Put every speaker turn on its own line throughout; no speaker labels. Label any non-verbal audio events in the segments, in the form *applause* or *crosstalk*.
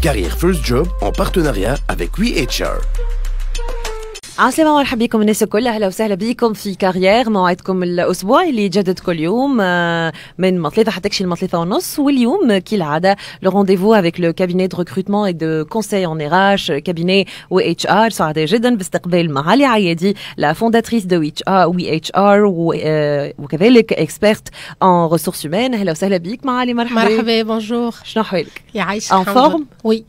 Carrière First Job en partenariat avec WeHR. عسلامة مرحبا بكم الناس الكل اهلا وسهلا بكم في كارير موعدكم الاسبوع اللي يتجدد كل يوم آه، من ما حتى كشي ثلاثة ونص واليوم كالعادة لو رونديفو افيك لو كابيني دو ريكروتمون اي دو كونساي اون ايراش كابيني و اتش ار سعداء جدا باستقبال معالي عيادي لا فونداتريس دو اتش ار وي اتش ار وكذلك اكسبيرت ان ريسورس هومان اهلا وسهلا بك معالي مرحبا مرحبا بونجور شنو يا يعيش ان فورم وي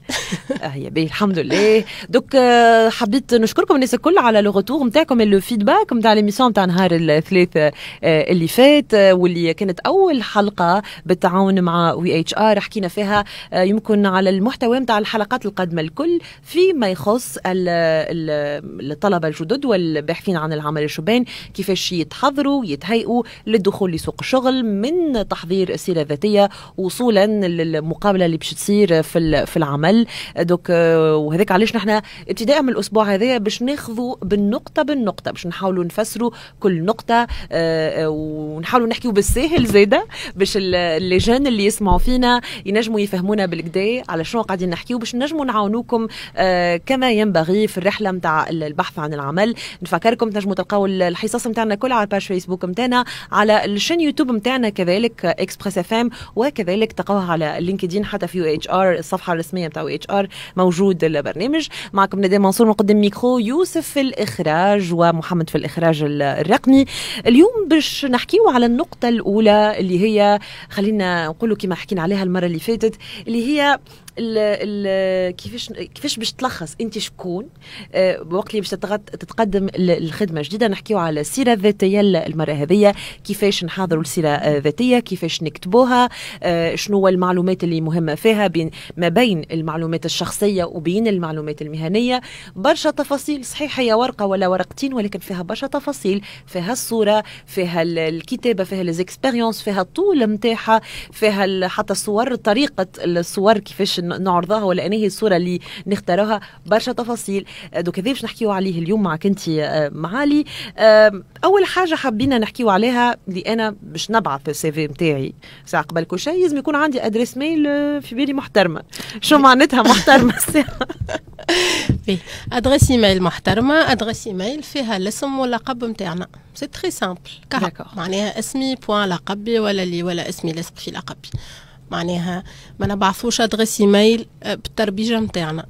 هي الحمد لله *laughs* دوك آه، حبيت نشكركم الناس الكل على لو روتور نتاعكم الفيدباك نتاع ليميسيون نتاع نهار الثلاث آه، اللي فات آه، واللي كانت اول حلقه بالتعاون مع وي اتش ار حكينا فيها آه، يمكن على المحتوى نتاع الحلقات القادمه الكل فيما يخص الطلبه الجدد والباحثين عن العمل الشبان كيفاش يتحضروا يتهيئوا للدخول لسوق الشغل من تحضير السيره الذاتيه وصولا للمقابله اللي باش تصير في في العمل دوك وهذاك علاش نحن ابتداء من الاسبوع هذايا باش ناخذوا بالنقطة بالنقطة باش نحاولوا نفسروا كل نقطة آه، آه، ونحاولوا نحكيوا بالساهل زادة باش اللجان اللي يسمعوا فينا ينجموا يفهمونا بالكدا على شنو قاعدين نحكيوا باش نجموا نعاونوكم آه، كما ينبغي في الرحلة نتاع البحث عن العمل نفكركم تنجموا تلقاو الحصص نتاعنا كلها على باج فيسبوك نتاعنا على الشين يوتيوب نتاعنا كذلك اكسبريس اف ام وكذلك تلقاوها على لينكدين حتى في يو اتش ار الصفحة الرسمية نتاع اتش ار موجود البرنامج معكم ندى منصور مقدم ميكرو يوسف في الإخراج ومحمد في الإخراج الرقمي اليوم باش نحكيو على النقطة الأولى اللي هي خلينا نقوله كما حكينا عليها المرة اللي فاتت اللي هي ال كيفاش كيفاش باش تلخص انت شكون آه، وقت اللي باش تتقدم الخدمه جديده نحكيو على السيره الذاتيه المره هذه كيفاش نحاضروا السيره الذاتيه كيفاش نكتبوها آه، شنو هو المعلومات اللي مهمه فيها بين ما بين المعلومات الشخصيه وبين المعلومات المهنيه برشا تفاصيل صحيح هي ورقه ولا ورقتين ولكن فيها برشا تفاصيل فيها الصوره فيها الكتابه فيها ليزيكسبيريونس فيها الطول نتاعها فيها حتى الصور طريقه الصور كيفاش نعرضها ولا انهي الصوره اللي نختاروها برشا تفاصيل آه، دوك هذا باش نحكيو عليه اليوم معك انت آه، معالي آه، اول حاجه حبينا نحكيو عليها اللي انا باش نبعث السي في نتاعي ساعه قبل كل شيء لازم يكون عندي ادريس ميل في بالي محترمه شو *laughs* معناتها محترمه الساعه ادريس ايميل محترمه
ادريس ايميل فيها الاسم واللقب نتاعنا سي تري سامبل معناها اسمي بوان لقبي ولا لي ولا اسمي لاصق في لقبي معناها ما نبعثوش ادريس ايميل آه، بالتربيجه نتاعنا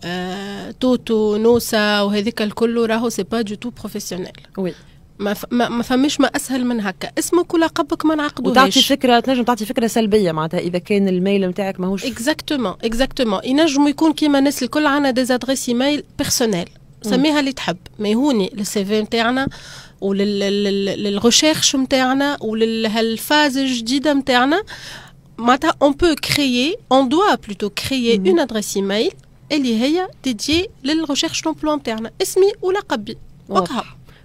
آه توتو نوسا وهذيك الكل راهو سي با دو تو بروفيسيونيل وي ما ما فماش ما اسهل من هكا اسمك ولقبك ما نعقدوش وتعطي
فكره تنجم تعطي فكره سلبيه معناتها اذا كان الميل نتاعك ماهوش
اكزاكتومون اكزاكتومون ينجموا يكون كيما الناس الكل عندنا ديزادريس ايميل بيرسونيل سميها اللي تحب ما يهوني في نتاعنا وللغوشيرش نتاعنا ولهالفاز الجديده نتاعنا Mata, on peut créer, on doit plutôt créer mhm. une adresse email اللي est dédiée recherche d'emploi interne ou
la oh.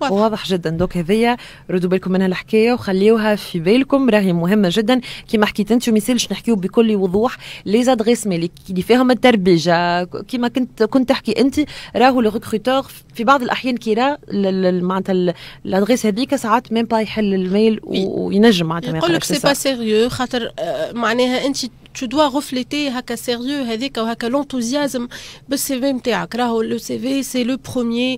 واضح, جدا دوك هذيا ردوا بالكم منها الحكايه وخليوها في بالكم راهي مهمه جدا كما حكيت انت ومثالش نحكيو بكل وضوح لي زادريس اللي فيهم التربيجه كما كنت كنت تحكي انت راهو لو ريكروتور في بعض الاحيان كي راه معناتها الادريس هذيك ساعات ميم با يحل الميل وينجم معناتها يقول لك سي با
سيريو خاطر آه، معناها انت tu dois refléter هكا sérieux هذيك وهكا l'enthousiasme بالسي في نتاعك راهو لو سي في سي لو بروميير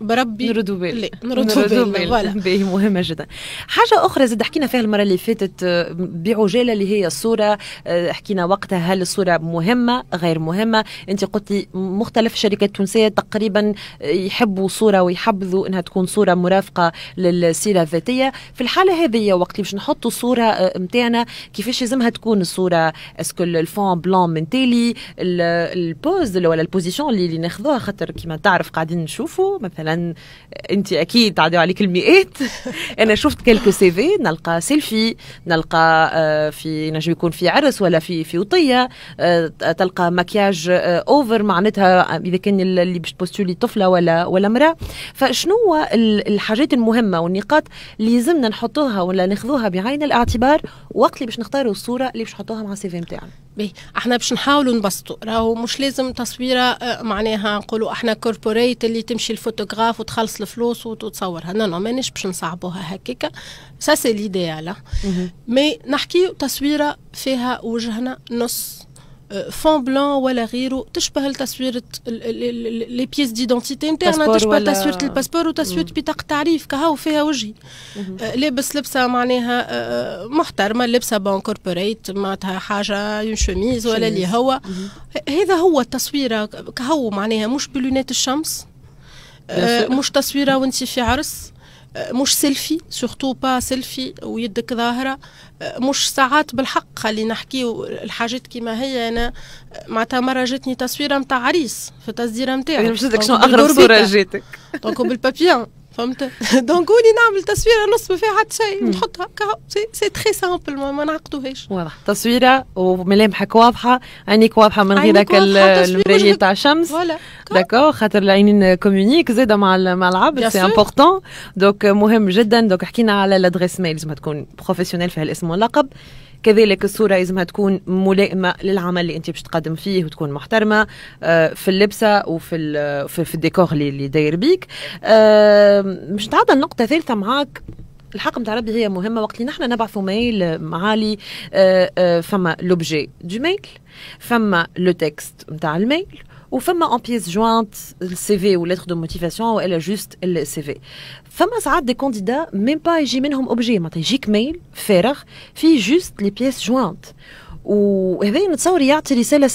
بربي نردو بالنا لا نردو, نردو
باهي مهمه جدا حاجه اخرى زاد حكينا فيها المره اللي فاتت آه، بعجاله اللي هي الصوره آه، حكينا وقتها هل الصوره مهمه غير مهمه انت قلتي مختلف الشركات التونسيه تقريبا آه، يحبوا صوره ويحبذوا انها تكون صوره مرافقه للسيره الذاتيه في الحاله هذه وقت باش نحطوا الصوره نتاعنا كيفاش لازمها تكون الصوره اسكو الفون بلون من تالي البوز ولا البوزيشن اللي, اللي ناخذوها خاطر كيما تعرف قاعدين نشوفوا مثلا مثلا انت اكيد تعدي عليك المئات *laughs* انا شفت كلكو سي في نلقى سيلفي نلقى آه، في نجم يكون في عرس ولا في في وطيه آه، تلقى مكياج اوفر آه، معناتها اذا كان اللي باش تبوستولي طفله ولا ولا امراه فشنو الحاجات المهمه والنقاط اللي لازمنا نحطوها ولا ناخذوها بعين الاعتبار وقت اللي باش نختاروا الصوره اللي باش نحطوها مع السي في نتاعنا بي. احنا باش نحاولوا نبسطوا راهو مش لازم
تصويره آه، معناها نقولوا احنا كوربوريت اللي تمشي الفوتوغراف وتخلص الفلوس وتصورها لا لا مانيش باش نصعبوها هكاك سا سي ليديال مي نحكي تصويره فيها وجهنا نص فون بلون ولا غيره تشبه تصويرة لي بيس ديدونتيتي نتاعنا تشبه تصويرة الباسبور وتصويرة بطاقة تعريف كهو فيها وجهي لابس لبسة معناها محترمة لبسة بون كوربوريت معناتها حاجة اون شوميز ولا اللي هو هذا هو التصويرة كهو معناها مش بلونات الشمس مش تصويرة وانت في عرس آه، مش سيلفي سورتو با سيلفي ويدك ظاهره آه، مش ساعات بالحق خلي نحكي الحاجات كيما هي انا آه، معناتها مره جاتني تصويره نتاع عريس في التصديره نتاعي انا مش شنو اغرب صوره جاتك دونك بالبابيان فهمت دونك ولي نعمل تصويره نص ما فيها حتى شيء نحطها هكا سي تري سامبل ما,
نعقدوهاش واضح تصويره وملامحك واضحه عينيك واضحه من غير ذاك المرايه تاع الشمس داكور خاطر العينين كومونيك زاده مع مع العبد سي امبورتون دونك مهم جدا دونك حكينا على لادريس ميل لازم تكون بروفيسيونيل فيها الاسم واللقب كذلك الصورة لازمها تكون ملائمة للعمل اللي أنت باش تقدم فيه وتكون محترمة آه، في اللبسة وفي في الديكور اللي, داير بيك مش آه، نتعدى النقطة ثالثة معاك الحق نتاع ربي هي مهمه وقت اللي نحن نبعثوا ميل معالي آه، فما لوبجي دو ميل فما لو تكست نتاع الميل ou femme en pièces jointes, le euh, CV ou lettre de motivation ou elle a juste le CV. Femme ça a des candidats même pas j'ai même un objet matin j'ai mail faire fille juste les pièces jointes ou هذا نتصور يعطي رسالة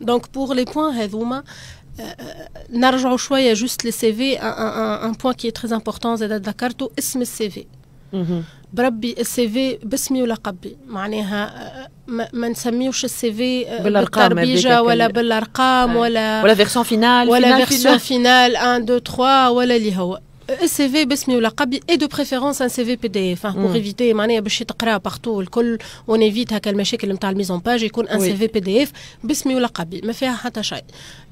Donc, pour les points, أكيد. Eh, CV. Euh, euh, juste le CV. qui du CV. بربي السي في باسمي ولقبي معناها آه، ما نسميوش السي في آه، بالتربيجه ولا بالارقام آه. ولا ولا فيرسون
فينال ولا فيرسون
فينال 1 2 3 ولا اللي هو السي في باسمي ولقبي اي دو بريفيرونس ان سي في بي دي اف بور ايفيتي معناها باش تقرا بارتو الكل اون ايفيت هكا المشاكل نتاع الميزون باج يكون ان سي في بي دي اف باسمي ولقبي ما فيها حتى شيء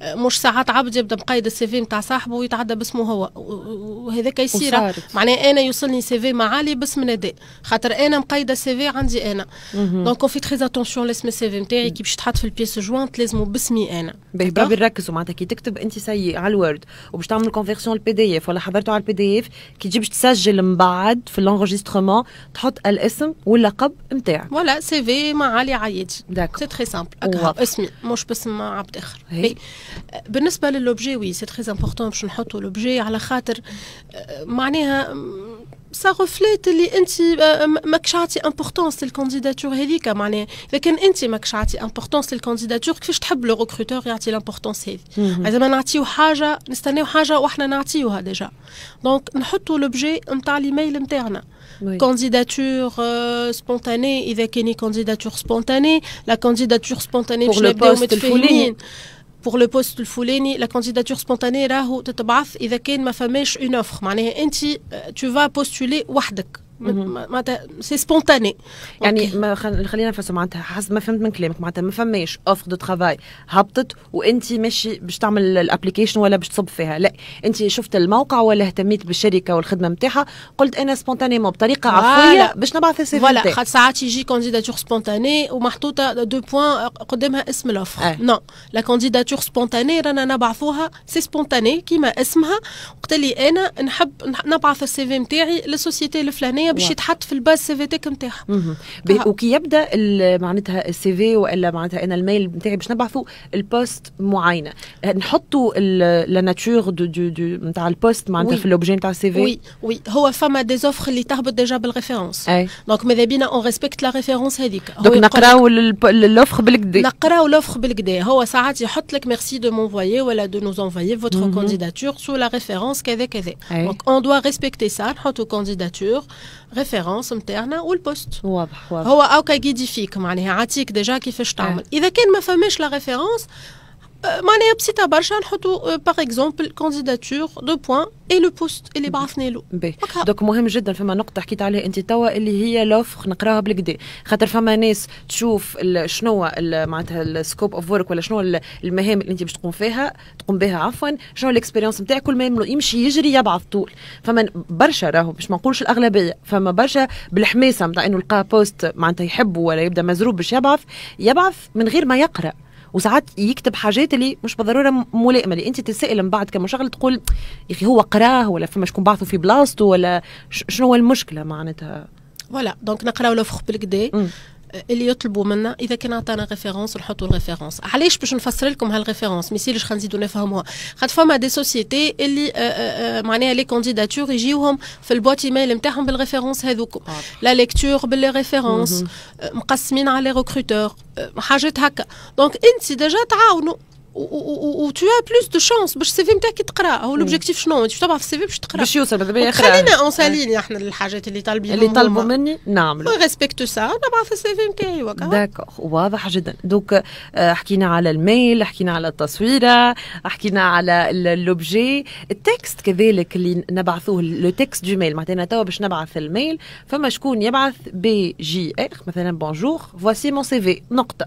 مش ساعات عبد يبدا مقيد السي في نتاع صاحبه ويتعدى باسمه هو وهذاك يصير معناها انا يوصلني سي في معالي باسم نداء خاطر انا مقيده السي في عندي انا دونك في تري اتونسيون لازم السي في
نتاعي كي باش تحط في البيس جوانت لازمه باسمي انا بربي نركزوا معناتها كي تكتب انت سي على الوورد وباش تعمل كونفيرسيون البي دي اف ولا حضرتوا على بي دي اف كي باش تسجل من بعد في لونغوجيسترومون تحط الاسم واللقب نتاعك
ولا سي في مع علي عايد داكور سي تري سامبل اسمي مش باسم عبد اخر بالنسبه للوبجي وي سي تري امبورتون باش نحطوا لوبجي على خاطر معناها ça reflète les anti euh, macchati importance c'est le candidature hélic à mané avec un anti macchati candidature, c'est le candidature que je tape le recruteur regarde il importance hélic à ce moment là ou haja c'est un haja ou on a nati ou déjà donc on met l'objet on t'a l'email interne candidature euh, spontanée avec une candidature spontanée la candidature spontanée pour le poste de fouline pour le poste fuleni la candidature spontanée rah tetb3af اذا kayen ma famesh une offre ma na enti euh, tu vas postuler wahdek
معناتها سي سبونتاني يعني ما خلينا نفسر معناتها حسب ما فهمت من كلامك معناتها ما فماش اوفر دو ترافاي هبطت وانت ماشي باش تعمل الابلكيشن ولا باش تصب فيها لا انت شفت الموقع ولا اهتميت بالشركه والخدمه نتاعها قلت انا سبونتاني مو بطريقه عفويه باش نبعث السي في فوالا خاطر
ساعات يجي كونديداتور سبونتاني ومحطوطه دو بوان قدامها اسم الاوفر آه. نو لا كونديداتور سبونتاني رانا نبعثوها سي سبونتاني كيما اسمها وقت اللي انا نحب نبعث السي في نتاعي للسوسيتي الفلانيه
الثانيه باش يتحط في الباس سي في تك نتاعهم وكي يبدا معناتها السي في والا معناتها انا الميل نتاعي باش نبعثه البوست معينه نحطوا لا ناتور نتاع البوست معناتها في لوبجي نتاع السي في وي
وي هو فما دي زوفر اللي تهبط ديجا بالريفيرونس دونك ماذا بينا اون ريسبكت لا ريفيرونس هذيك دونك نقراو
لوفر بالكدا
نقراو لوفر بالكدا هو ساعات يحط لك ميرسي دو مونفوي ولا دو نو زونفوي فوتر كانديداتور سو لا ريفيرونس كذا كذا دونك اون دوا ريسبكتي سا نحطوا كانديداتور ريفيرونس نتاعنا والبوست واضح واضح هو اوكا كيديفيك معناها عاتيك ديجا كيفاش تعمل آه. اذا كان ما فماش لا ريفيرونس ماني بسيطه برشا نحطوا باغ اكزومبل
كونديداتور دو بوان اي لو بوست اللي بعثنا له دوك مهم جدا فما نقطه حكيت عليها انت توا اللي هي لوفر نقراها بالكدا خاطر فما ناس تشوف شنو معناتها السكوب اوف ورك ولا شنو المهام اللي انت باش تقوم فيها تقوم بها عفوا شنو الاكسبيريونس نتاعك كل ما يمشي يجري يبعث طول فما برشا راهو باش ما نقولش الاغلبيه فما برشا بالحماسه نتاع انه لقى بوست معناتها يحبه ولا يبدا مزروب باش يبعث يبعث من غير ما يقرا وساعات يكتب حاجات اللي مش بالضروره ملائمه اللي انت تسائل من بعد كمشغل تقول يا اخي هو قراه ولا فما شكون بعثه في بلاصته ولا شنو هو المشكله معناتها
فوالا دونك نقراو لوفر بالكدا اللي يطلبوا منا اذا كان عطانا ريفيرونس نحطوا الريفيرونس علاش باش نفسر لكم هالريفيرونس ميسي يصيرش خنزيدوا نفهموها خاطر فما دي سوسيتي اللي آه، آه، آه، معناها لي كونديداتور يجيوهم في البوات ايميل نتاعهم بالريفيرونس هذوك لا ليكتور باللي ريفيرونس مقسمين على ريكروتور حاجات هكا دونك انت ديجا تعاونوا وتو بلوس دو شونس باش السي في نتاعك تقرا هو لوبجيكتيف شنو باش تبع في السي في باش تقرا
باش يوصل هذا يقرا خلينا سالين إيه.
احنا الحاجات اللي طالبين اللي طالبوا
مني نعملو ريسبكتو سا نبعث في السي في نتاعي وكا داكوغ واضح جدا دوك آه، حكينا على الميل حكينا على التصويره حكينا على لوبجي التكست كذلك اللي نبعثوه لو تكست دو ميل معناتها توا باش نبعث الميل فما شكون يبعث بي جي اخ مثلا بونجور فواسي مون سي في نقطه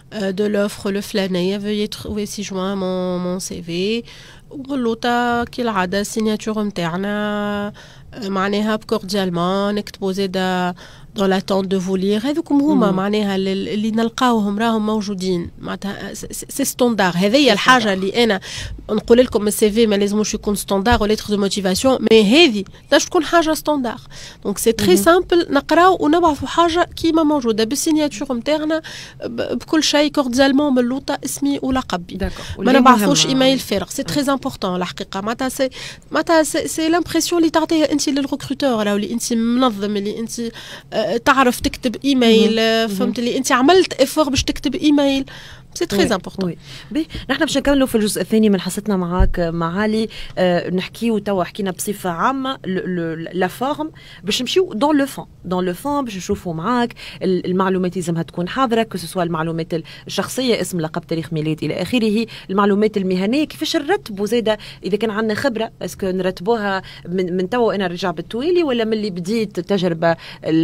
Euh, de l'offre le flanaye veuillez trouver si joint mon, mon CV l'autre euh, qui l'aura signature interne معناها euh, cordialement exposé d'un دولاتون دو فولير هذوكم هما معناها اللي نلقاوهم راهم موجودين معناتها سي ستوندار هذه الحاجه اللي انا نقول لكم السي في ما لازموش يكون ستوندار ولا دو موتيفاسيون مي هذه تنجم تكون حاجه ستوندار دونك سي تري سامبل نقراو ونبعثوا حاجه كيما موجوده بالسيناتور نتاعنا بكل شيء كوردزالمون من اللوطه اسمي ولقبي ما نبعثوش ايميل فارغ سي تري امبورتون الحقيقه معناتها سي معناتها سي لامبرسيون اللي تعطيها انت للريكروتور ولا اللي انت منظم اللي انت آه، تعرف
تكتب ايميل فهمت لي انت عملت افور باش تكتب ايميل سي تري امبورتون نحن باش نكملوا في الجزء الثاني من حصتنا معاك معالي آه نحكيو توا حكينا بصفه عامه لا فورم باش نمشيو دون لو فون دون لو فون باش نشوفوا معاك المعلومات لازمها تكون حاضره كو سوسوا المعلومات الشخصيه اسم لقب تاريخ ميلاد الى اخره المعلومات المهنيه كيفاش نرتبوا زاده اذا كان عندنا خبره اسكو نرتبوها من, من توا انا رجع بالتويلي ولا من اللي بديت التجربه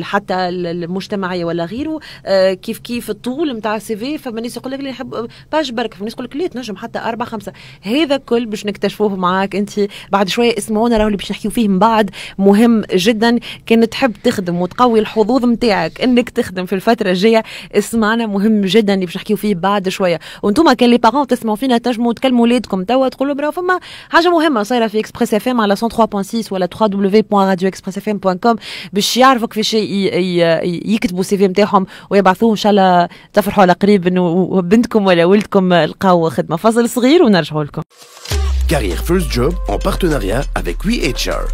حتى المجتمعيه ولا غيره آه كيف كيف الطول نتاع السي في فما يقول لك يحب باش برك فهمني تقول لك ليه تنجم حتى أربعة خمسة هذا كل باش نكتشفوه معاك أنت بعد شوية اسمعونا راهو اللي باش نحكيو فيه من بعد مهم جدا كان تحب تخدم وتقوي الحظوظ نتاعك انك تخدم في الفتره الجايه اسمعنا مهم جدا اللي باش نحكيو فيه بعد شويه وانتم كان لي بارون تسمعوا فينا تنجموا تكلموا ولادكم توا تقولوا برا فما حاجه مهمه صايره في اكسبريس اف ام على 103.6 ولا 3 كوم باش يعرفوا كيفاش يكتبوا السي في نتاعهم ويبعثوه ان شاء الله تفرحوا على قريب انه بنت بنتكم ولا ولدكم لقاو خدمه فصل صغير ونرجعوا لكم Carrière First Job en partenariat avec WeHR.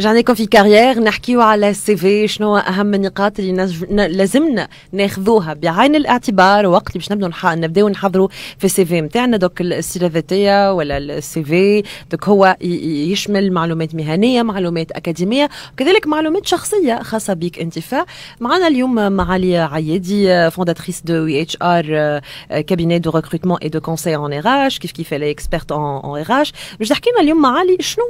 رجعناكم في كارير نحكيو على السي في شنو اهم النقاط اللي نج... لازمنا ناخذوها بعين الاعتبار وقت باش نبداو نح... نبداو نحضروا في السي في نتاعنا دوك السيره الذاتيه ولا السي في دوك هو يشمل معلومات مهنيه معلومات اكاديميه وكذلك معلومات شخصيه خاصه بك انت معنا اليوم معالي عيادي فونداتريس دو وي اتش ار كابيني دو ريكروتمون اي دو كونساي اون ار كيف كيف لي اكسبيرت اون ار باش تحكي لنا اليوم معالي شنو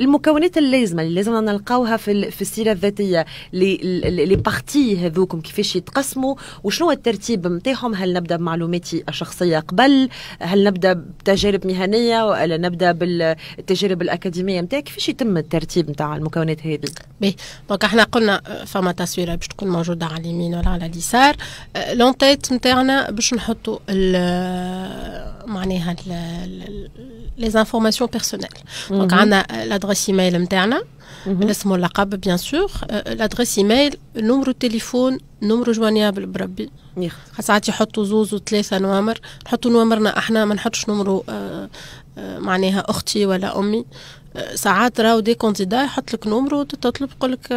المكونات اللازمه لازم نلقاوها في في السيره الذاتيه لي بارتي هذوكم كيفاش يتقسموا وشنو الترتيب نتاعهم هل نبدا بمعلوماتي الشخصيه قبل هل نبدا بتجارب مهنيه ولا نبدا بالتجارب الاكاديميه نتاعك كيفاش يتم الترتيب نتاع المكونات هذه بي دونك احنا قلنا فما
تصويره باش تكون موجوده على اليمين ولا على اليسار آه، لونتيت نتاعنا باش نحطوا معناها لي زانفورماسيون بيرسونيل دونك عندنا لادريس ايميل نتاعنا الاسم واللقب بيان أه، سور الادريس ايميل نمرو التليفون نمرو جوانيابل بربي نعم. ساعات يحطوا زوز وثلاثه نوامر نحطوا نوامرنا احنا ما نحطش نمرو أه، أه، معناها اختي ولا امي ساعات راهو دي كونديدا يحط لك نمرو تطلب يقول لك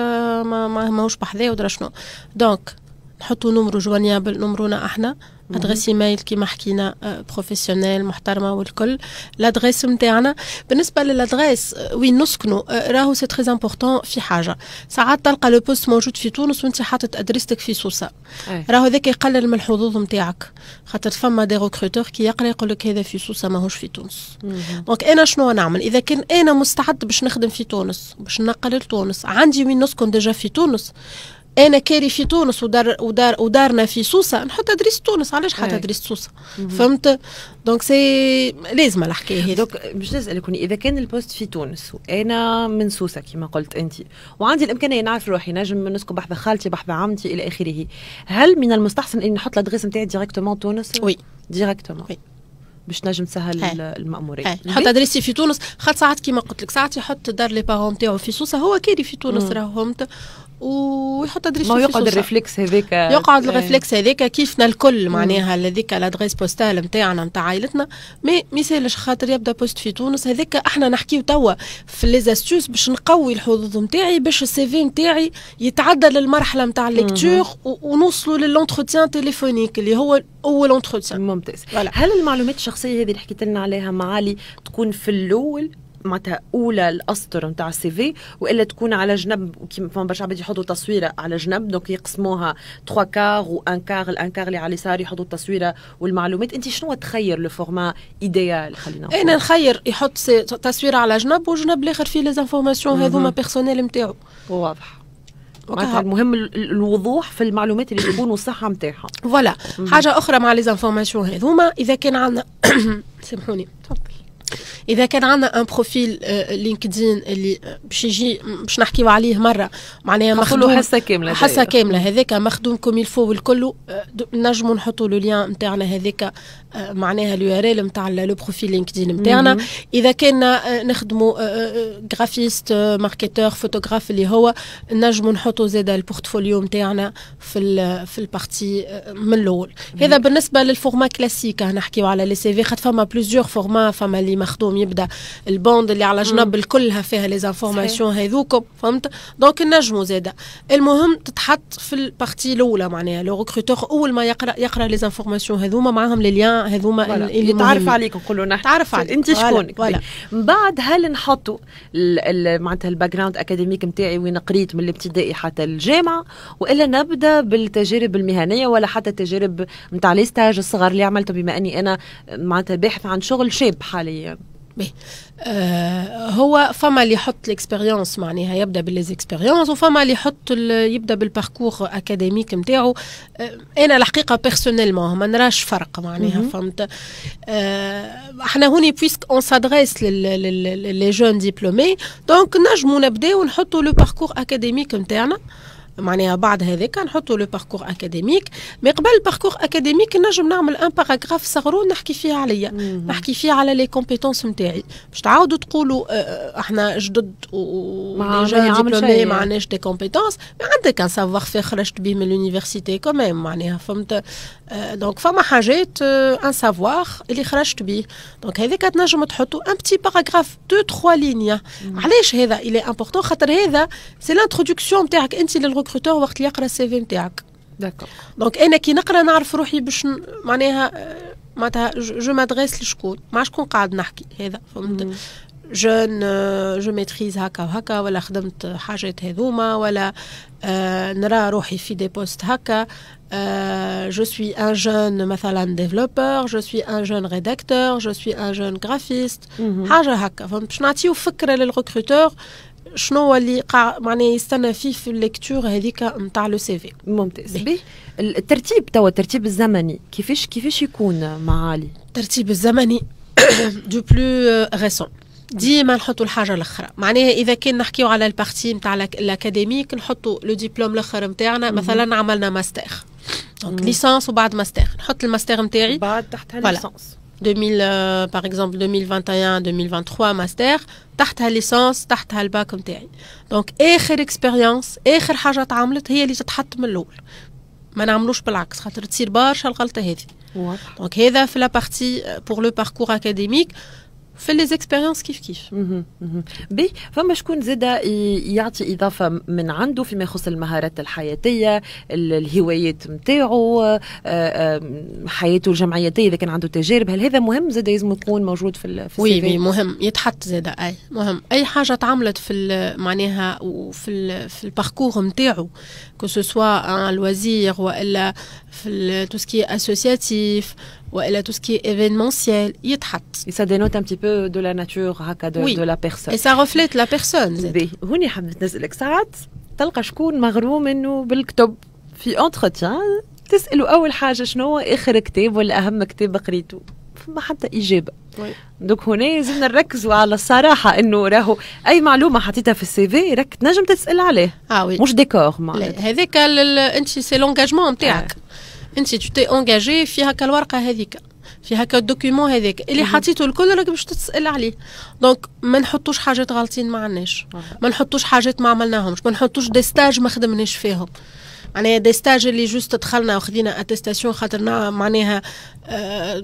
ما ماهوش بحذايا ودرا شنو دونك نحطوا نمرو جوانيابل نمرونا احنا ادريس ايميل كيما حكينا بروفيسيونيل آه، محترمه والكل لادريس نتاعنا بالنسبه للادريس آه، وين نسكنوا آه، راهو سي تري امبورطون في حاجه ساعات تلقى لو بوست موجود في تونس وانت حاطط ادريستك في سوسه راهو ذاك يقلل من الحظوظ نتاعك خاطر فما دي ريكروتور كي يقرا يقول لك هذا في سوسه ماهوش في تونس دونك انا شنو نعمل اذا كان انا مستعد باش نخدم في تونس باش نقل لتونس عندي وين نسكن ديجا في تونس انا كاري في تونس ودار ودار ودارنا في سوسه نحط ادريس تونس علاش حتى ادريس سوسه
فهمت دونك سي لازم الحكايه هذه دونك باش نسالك اذا كان البوست في تونس وانا من سوسه كما قلت انت وعندي الامكانيه نعرف روحي نجم نسكن بحذا خالتي بحذا عمتي الى اخره هل من المستحسن اني نحط الادريس نتاعي ديريكتومون تونس وي ديريكتومون وي باش نجم تسهل الماموريه نحط ادريسي في تونس خاطر ساعات كيما
قلت لك ساعات يحط دار لي بارون تاعو في سوسه هو كاري في تونس راهو فهمت ويحط ادريس ما يقعد الريفلكس
هذاك يقعد إيه. الريفلكس
هذاك كيفنا الكل معناها هذيك الادريس بوستال نتاعنا نتاع عائلتنا ما يسالش خاطر يبدا بوست في تونس هذاك احنا نحكيو توا في ليزاستيوس باش نقوي الحظوظ نتاعي باش السي في نتاعي يتعدى للمرحله
نتاع الليكتور ونوصلوا للونتروتيان تيليفونيك اللي هو اول اونتروتيان ممتاز هل المعلومات الشخصيه هذه اللي حكيت لنا عليها معالي تكون في الاول معناتها اولى الاسطر نتاع السي في والا تكون على جنب كيما برشا عباد يحطوا تصويره على جنب دونك يقسموها 3 كار و 1 كار الان كار اللي على اليسار يحطوا التصويره والمعلومات انت شنو تخير لو فورما ايديال خلينا نقول انا نخير يحط تصويره على جنب
وجنب الاخر فيه لي زانفورماسيون هذوما بيرسونيل نتاعو
واضح معناتها المهم الوضوح في المعلومات اللي تكون والصحه نتاعها
فوالا حاجه اخرى مع لي زانفورماسيون هذوما اذا كان عندنا *coughs* سامحوني تفضل اذا كان عندنا ان بروفيل لينكدين آه، اللي آه، باش يجي باش نحكيو عليه مره معناها مخدوم حصه كامله حصه كامله هذاك مخدوم كوم الفو والكل آه، نجموا نحطوا لو ليان نتاعنا هذاك معناها اليو ار ال نتاع لو بروفيل لينكدين نتاعنا اذا كان نخدموا جرافيست ماركتور فوتوغراف اللي هو نجموا نحطوا زاد البورتفوليو نتاعنا في في البارتي من الاول هذا بالنسبه للفورما كلاسيك نحكيو على لي سي في خاطر فما بليزيور فورما فما اللي مخدوم اليوم يبدا البوند اللي على جنب كلها فيها لي زانفورماسيون هذوك فهمت دونك نجموا زاده المهم تتحط في البارتي الاولى معناها لو ريكروتور اول ما يقرا يقرا لي زانفورماسيون هذوما معاهم لي ليان هذوما اللي تعرف عليك نقولوا نحن تعرف عليك انت شكونك طيب.
من بعد هل نحطوا معناتها الباك جراوند اكاديميك نتاعي وين قريت من الابتدائي حتى الجامعه والا نبدا بالتجارب المهنيه ولا حتى التجارب نتاع لي ستاج الصغار اللي عملته بما اني انا معناتها باحث عن شغل شاب حاليا بيه.
آه هو فما اللي يحط الاكسبيريونس معناها يبدا بالليزيكسبيريونس وفما اللي يحط يبدا بالباركور اكاديميك نتاعو آه انا الحقيقه بيرسونيلمون ما نراش فرق معناها فهمت آه احنا هوني بويسك اون سادريس لي جون ديبلومي دونك نجمو نبداو نحطو لو باركور اكاديميك نتاعنا آه معناها بعد هذاك نحطوا لو باركور اكاديميك مي قبل الباركور اكاديميك نجم نعمل ان باراغراف صغرو نحكي فيه عليا نحكي فيه على لي كومبيتونس نتاعي باش تعاودوا تقولوا آه، آه، احنا جدد وديجا ما عندناش دي كومبيتونس عندك ان سافوار في خرجت به من لونيفرسيتي كوميم معناها فهمت دونك آه، فما حاجات ان سافوار اللي خرجت به دونك هذاك تنجم تحطوا ان بتي باراغراف دو تخوا لينيا علاش هذا الي امبورتون خاطر هذا سي لانتروداكسيون نتاعك انت للركروتمون ريكروتور وقت اللي يقرا السي في نتاعك دونك انا كي نقرا نعرف روحي باش معناها آه، معناتها جو مادريس لشكون مع شكون قاعد نحكي هذا فهمت جون آه، جو ميتريز هكا وهكا ولا خدمت حاجات هذوما ولا آه، نرى روحي في دي بوست هكا جو سوي ان جون مثلا ديفلوبور جو سوي ان جون ريداكتور جو سوي ان جون غرافيست حاجه هكا فهمت باش نعطيو فكره للريكروتور شنو اللي قا معناها يستنى فيه في الليكتور هذيك نتاع لو
سي في ممتاز بي. الترتيب توا الترتيب الزمني كيفاش كيفاش يكون معالي الترتيب الزمني دو بلو ريسون ديما نحطوا الحاجه
الاخرى معناها اذا كان نحكيو على البارتي نتاع الاكاديميك نحطوا لو ديبلوم الاخر نتاعنا مثلا عملنا ماستر دونك ليسانس وبعد ماستر نحط الماستر نتاعي بعد تحتها ليسانس 2000 euh, par exemple 2021 2023 ماستر تحتها ليسانس تحتها الباك نتاعي دونك اخر اكسبيريونس اخر حاجه تعملت هي اللي تتحط من الاول ما نعملوش بالعكس خاطر تصير برشا الغلطه هذه دونك هذا في
لا partie euh, pour لو parcours اكاديميك في لي زيكسبيريونس كيف كيف بي فما شكون زاد يعطي اضافه من عنده فيما يخص المهارات الحياتيه الهوايات نتاعو آه، آه، حياته الجمعياتيه اذا كان عنده تجارب هل هذا مهم زاد لازم يكون موجود في في وي مهم يتحط زاد اي مهم
اي حاجه تعملت في معناها وفي في الباركور نتاعو كو سوسوا ان لوازير والا في تو سكي اسوسياتيف والا tout
ce qui est événementiel يتحط et ça dénote un petit peu de la nature هكا de, oui. de la personne et ça reflète la personne هوني حبيت نسالك ساعات تلقى شكون مغروم انه بالكتب في اونتروتيان تساله اول حاجه شنو هو اخر كتاب ولا اهم كتاب قريته فما حتى اجابه دوك هنا لازمنا نركزوا على الصراحه انه راهو اي معلومه حطيتها في السي في راك تنجم تسال عليه اه وي مش ديكور معناتها هذاك
انت سي لونجاجمون نتاعك آه. انت تو تي اونجاجي في هكا الورقه هذيك في هكا الدوكيومون هذاك اللي حطيته الكل راك باش تتسال عليه دونك ما نحطوش حاجات غالطين ما عندناش ما نحطوش حاجات ما عملناهمش ما نحطوش دي ستاج ما خدمناش فيهم معناها دي ستاج اللي جوست دخلنا وخدينا اتستاسيون خاطرنا معناها آه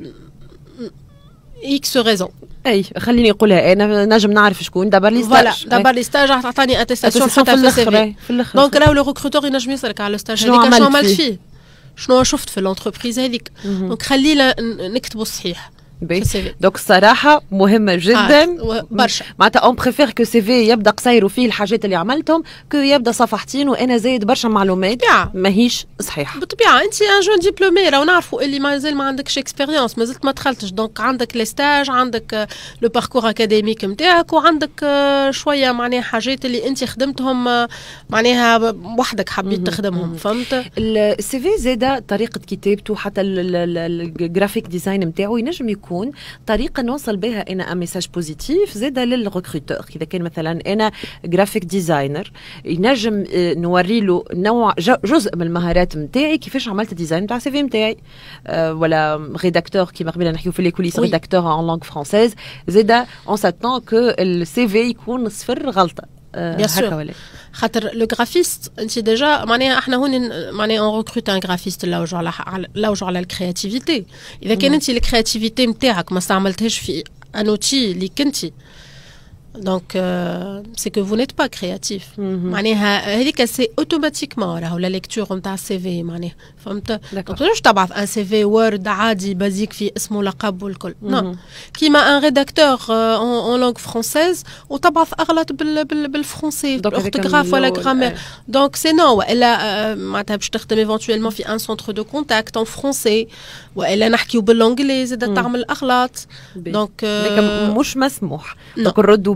اكس ريزون اي خليني نقولها انا نجم نعرف شكون دابا لي ستاج فوالا دابا لي
ستاج راح تعطيني اتستاسيون حتى في الاخر في دونك راهو لو ريكروتور ينجم يسالك على الستاج هذيك شنو عملت فيه شنو شفت في لونتربريز هذيك دونك خلينا نكتبوا
الصحيح دوك الصراحه مهمه جدا آه، برشا معناتها اون بريفير كو سي في يبدا قصير وفيه الحاجات اللي عملتهم كو يبدا صفحتين وانا زايد برشا معلومات ماهيش صحيحه بالطبيعه انت ان جون ديبلومي راه نعرفوا اللي مازال ما عندكش اكسبيريونس
مازلت ما دخلتش دونك عندك لي ستاج عندك لو باركور اكاديميك نتاعك وعندك شويه معناها حاجات اللي انت خدمتهم معناها وحدك حبيت تخدمهم
فهمت السي في زاده طريقه كتابته حتى الجرافيك ديزاين نتاعو ينجم يكون تكون طريقه نوصل بها انا ميساج بوزيتيف زاده للريكروتور اذا كان مثلا انا جرافيك ديزاينر ينجم آه، نوري له نوع جزء من المهارات نتاعي كيفاش عملت ديزاين نتاع السي في نتاعي ولا ريداكتور كيما قبيله نحكيو في لي كوليس ريداكتور ان لانغ فرونسيز زاده اون ساتون كو السي في يكون صفر غلطه Euh, خاطر لو غرافيست انت ديجا معناها احنا
هون معناها اون ريكروت ان غرافيست لوجوا على لوجوا على الكرياتيفيتي اذا كان انت الكرياتيفيتي نتاعك ما استعملتهاش في ان اوتي اللي كنتي Donc, euh, c'est que vous n'êtes pas créatif. Mhm. dit que C'est automatiquement la lecture de CV. D'accord. je t'abats un CV Word, عادي, basique, qui اسمه لقب والكل. Non. Mhm. Qui m'a un rédacteur euh, en, langue française, on t'abats أغلط بال, بال, français l'orthographe ou la grammaire. Donc, c'est non. Elle a, euh, je t'aime éventuellement fi un centre de contact en français. Ou elle a نحكيو anglais زاد تعمل أغلاط. Donc, je مسموح. Donc, ردوا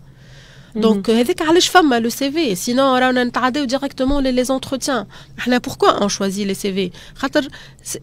Mhm. Donc, c'est a des femmes le CV. Sinon, on a un directement les entretiens. Pourquoi on choisit les CV?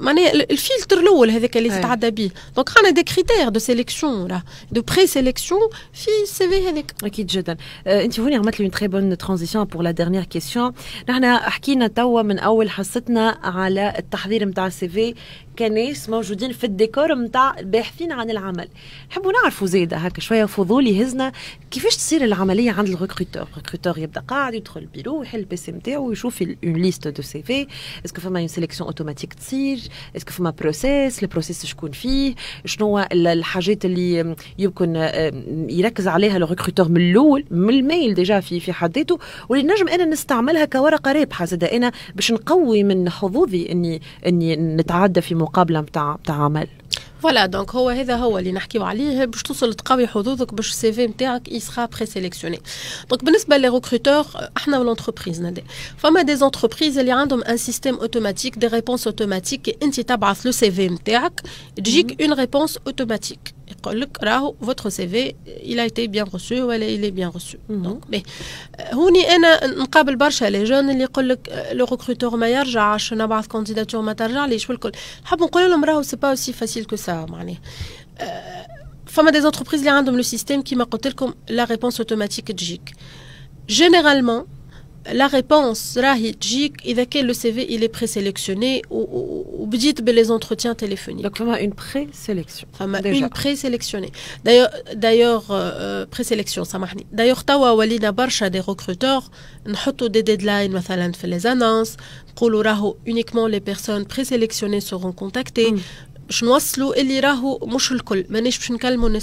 معناها
الفلتر الاول هذاك اللي تتعدى به دونك عندنا دي كريتير دو سيليكسيون دو بري سيليكسيون في السي في هذاك اكيد جدا انت هوني عملت لي اون تري بون ترانزيسيون بور لا ديرنيير كيسيون نحن حكينا توا من اول حصتنا على التحضير نتاع السي في كناس موجودين في الديكور نتاع الباحثين عن العمل نحبوا نعرفوا زيدا هكا شويه فضول يهزنا كيفاش تصير العمليه عند الريكروتور الريكروتور يبدا قاعد يدخل البيرو ويحل البي سي نتاعو ويشوف اون ليست دو سي في اسكو فما اون سيليكسيون اوتوماتيك تصير التخريج اسكو فما بروسيس البروسيس شكون فيه شنو الحاجات اللي يمكن يركز عليها الريكروتور من الاول من الميل ديجا في في حد ذاته واللي نجم انا نستعملها كورقه رابحه زاد انا باش نقوي من حظوظي اني اني نتعدى في مقابله نتاع نتاع عمل
voilà donc c'est ce c'est ça que nous allons pour sur le CV de chaque candidat donc par rapport recruteurs nous sommes une entreprise. mais dans des entreprises il y a un système automatique des réponses automatiques et en tirant parfois le CV de chaque édic une réponse automatique il dit que votre CV il a été bien reçu ou il est bien reçu mhm. donc mais houni ana rencontre un tas de jeunes qui te que le recruteur mais ilرجع شنبعث candidateur mais tuرجع ليش le cul je veux dire je veux dire ça c'est pas aussi facile que ça ça veut dire enfin des entreprises là random le système qui m'a qu'elle comme la réponse automatique djik généralement la réponse راهي تجيك اذا كان il est présélectionné ou les entretiens téléphoniques. donc a une présélection une d'ailleurs d'ailleurs euh, euh, présélection d'ailleurs il des recruteurs des deadlines مثلا في les annonces راهو uniquement les personnes présélectionnées seront contactées mm. راهو مش الكل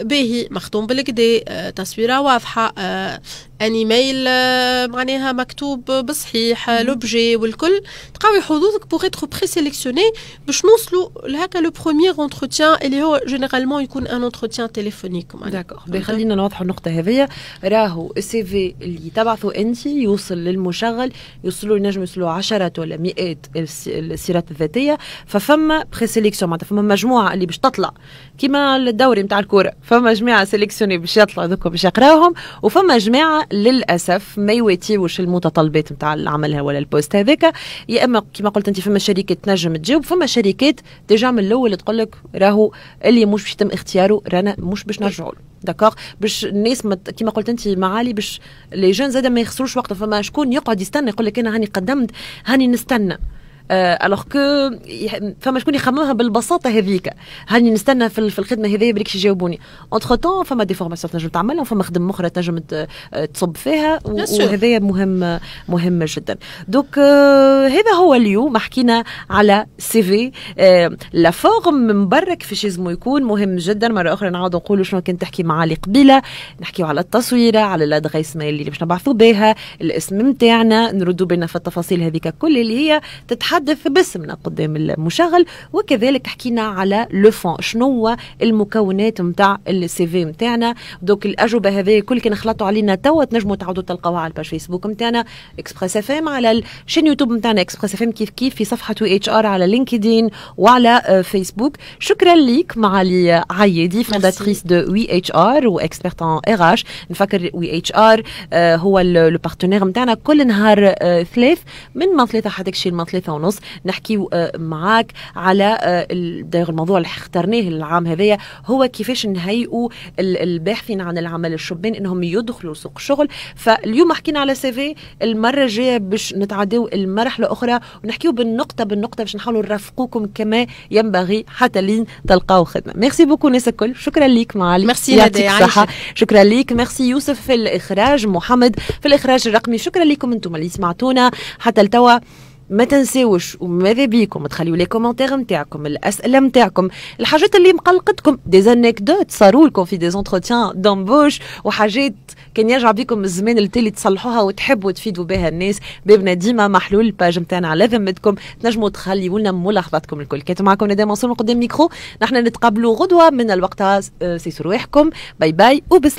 باهي مختوم بالكدا اه، تصويره واضحه اه، انيميل آه، معناها مكتوب بصحيح آه، لوبجي والكل تقوي حظوظك بوغ اتر سيليكسيوني باش نوصلوا لهكا لو بروميير اونتروتيان اللي هو جينيرالمون يكون ان اونتروتيان تليفونيك
داكوغ خلينا نوضحوا النقطه هذيا راهو السي في اللي تبعثه انت يوصل للمشغل يوصلوا ينجم يوصلوا عشرات ولا مئات السيرات الذاتيه ففما سيليكسيون معناتها فما مجموعه اللي باش تطلع كيما الدوري نتاع الكوره فما جماعه سيليكسيوني باش يطلعوا دوكا باش يقراوهم وفما جماعه للاسف ما يواتيوش المتطلبات نتاع العمل ولا البوست هذاك يا اما كما قلت انت فما شركات تنجم تجاوب فما شركات ديجا من الاول تقول لك راهو اللي مش باش يتم اختياره رانا مش باش نرجعوا له داكوغ باش الناس مت... كما قلت انت معالي باش لي جون زاد ما يخسروش وقتهم فما شكون يقعد يستنى يقول لك انا هاني قدمت هاني نستنى الوغ آه، كو فما شكون يخممها بالبساطه هذيك هاني نستنى في الخدمه هذيا بالك يجاوبوني اونتخ تون فما دي فورماسيون تنجم تعملها فما خدمه اخرى تنجم آه، تصب فيها وهذايا مهم مهم جدا دوك آه، هذا هو اليوم حكينا على سي في لا فورم مبرك كيفاش لازم يكون مهم جدا مره اخرى نعاود نقولوا شنو كنت تحكي مع لي قبيله نحكيو على التصويره على الادغيس اللي باش نبعثوا بها الاسم نتاعنا نردوا بينا في التفاصيل هذيك كل اللي هي تتحقق نتحدث باسمنا قدام المشغل وكذلك حكينا على لو فون شنو المكونات نتاع السي في نتاعنا دوك الاجوبه هذه كل كان خلطوا علينا توا تنجموا تعاودوا تلقاوها على الباج فيسبوك نتاعنا اكسبريس اف ام على الشين يوتيوب نتاعنا اكسبريس اف ام كيف كيف في صفحه اتش ار على لينكدين وعلى آه، فيسبوك شكرا ليك معالي عيادي فونداتريس دو وي اتش ار واكسبيرت ان ار اش نفكر وي اتش ار هو لو بارتنير نتاعنا كل نهار آه، ثلاث من ما ثلاثه حتى شي ما ثلاثه ونص ونص نحكي آه، معاك على آه، الموضوع اللي اخترناه العام هذايا هو كيفاش نهيئوا الباحثين عن العمل الشبان انهم يدخلوا سوق الشغل فاليوم حكينا على سيفي المره الجايه باش نتعداو المرحله اخرى ونحكيو بالنقطه بالنقطه باش نحاولوا نرافقوكم كما ينبغي حتى لين تلقاو خدمه ميرسي بوكو ناس الكل شكرا ليك معالي ميرسي يعطيك الصحه شكرا ليك ميرسي يوسف في الاخراج محمد في الاخراج الرقمي شكرا لكم انتم اللي سمعتونا حتى لتوا ما تنساوش وماذا بيكم تخليوا لي كومنتير نتاعكم الاسئله نتاعكم الحاجات اللي مقلقتكم دي زانيكدوت صاروا لكم في دي زونتروتيان دومبوش وحاجات كان يرجع بكم الزمان التالي تصلحوها وتحبوا تفيدوا بها الناس بابنا ديما محلول الباج نتاعنا على ذمتكم تنجموا تخليوا لنا ملاحظاتكم الكل كانت معكم ندى منصور من قدام الميكرو نحن نتقابلوا غدوه من الوقت آه، سيسوا رواحكم باي باي وبس